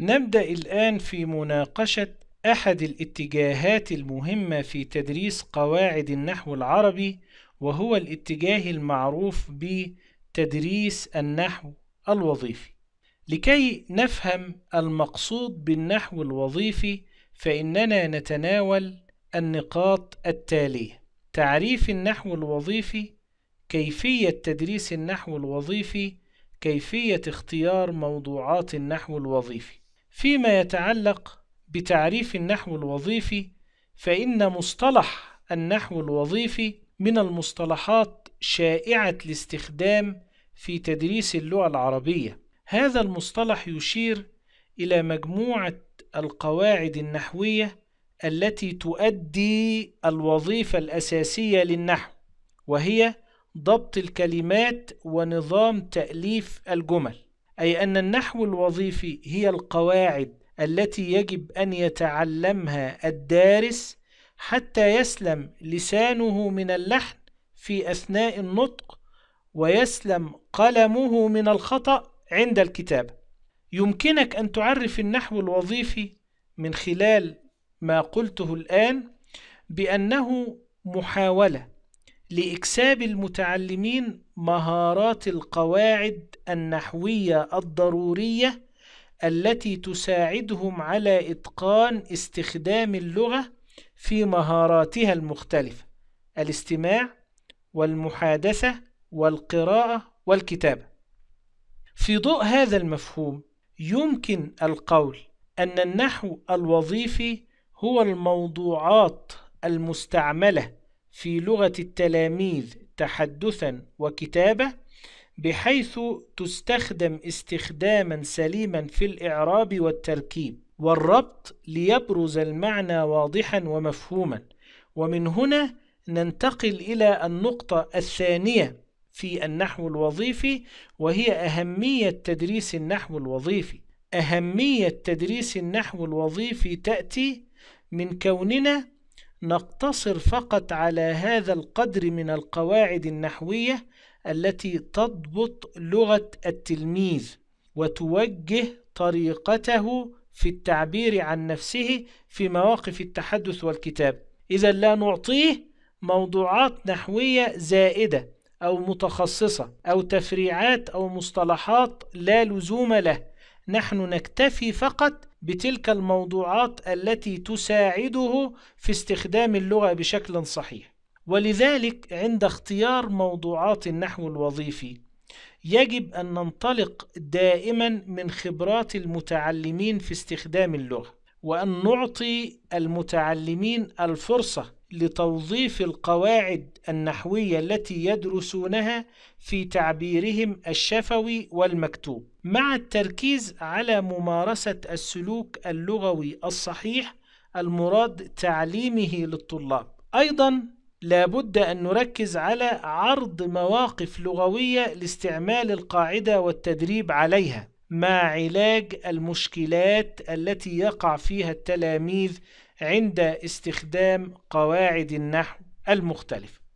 نبدأ الآن في مناقشة أحد الاتجاهات المهمة في تدريس قواعد النحو العربي وهو الاتجاه المعروف بتدريس النحو الوظيفي لكي نفهم المقصود بالنحو الوظيفي فإننا نتناول النقاط التالية تعريف النحو الوظيفي كيفية تدريس النحو الوظيفي كيفية اختيار موضوعات النحو الوظيفي فيما يتعلق بتعريف النحو الوظيفي فإن مصطلح النحو الوظيفي من المصطلحات شائعة الاستخدام في تدريس اللغة العربية هذا المصطلح يشير إلى مجموعة القواعد النحوية التي تؤدي الوظيفة الأساسية للنحو وهي ضبط الكلمات ونظام تأليف الجمل أي أن النحو الوظيفي هي القواعد التي يجب أن يتعلمها الدارس حتى يسلم لسانه من اللحن في أثناء النطق ويسلم قلمه من الخطأ عند الكتابة. يمكنك أن تعرف النحو الوظيفي من خلال ما قلته الآن بأنه محاولة لإكساب المتعلمين مهارات القواعد النحوية الضرورية التي تساعدهم على إتقان استخدام اللغة في مهاراتها المختلفة الاستماع والمحادثة والقراءة والكتابة في ضوء هذا المفهوم يمكن القول أن النحو الوظيفي هو الموضوعات المستعملة في لغة التلاميذ تحدثا وكتابة بحيث تستخدم استخداما سليما في الإعراب والتركيب والربط ليبرز المعنى واضحا ومفهوما ومن هنا ننتقل إلى النقطة الثانية في النحو الوظيفي وهي أهمية تدريس النحو الوظيفي أهمية تدريس النحو الوظيفي تأتي من كوننا نقتصر فقط على هذا القدر من القواعد النحوية التي تضبط لغة التلميذ وتوجه طريقته في التعبير عن نفسه في مواقف التحدث والكتاب إذا لا نعطيه موضوعات نحوية زائدة أو متخصصة أو تفريعات أو مصطلحات لا لزوم له نحن نكتفي فقط بتلك الموضوعات التي تساعده في استخدام اللغة بشكل صحيح ولذلك عند اختيار موضوعات النحو الوظيفي يجب أن ننطلق دائما من خبرات المتعلمين في استخدام اللغة وأن نعطي المتعلمين الفرصة لتوظيف القواعد النحوية التي يدرسونها في تعبيرهم الشفوي والمكتوب، مع التركيز على ممارسة السلوك اللغوي الصحيح المراد تعليمه للطلاب. أيضًا لابد أن نركز على عرض مواقف لغوية لاستعمال القاعدة والتدريب عليها مع علاج المشكلات التي يقع فيها التلاميذ عند استخدام قواعد النحو المختلفة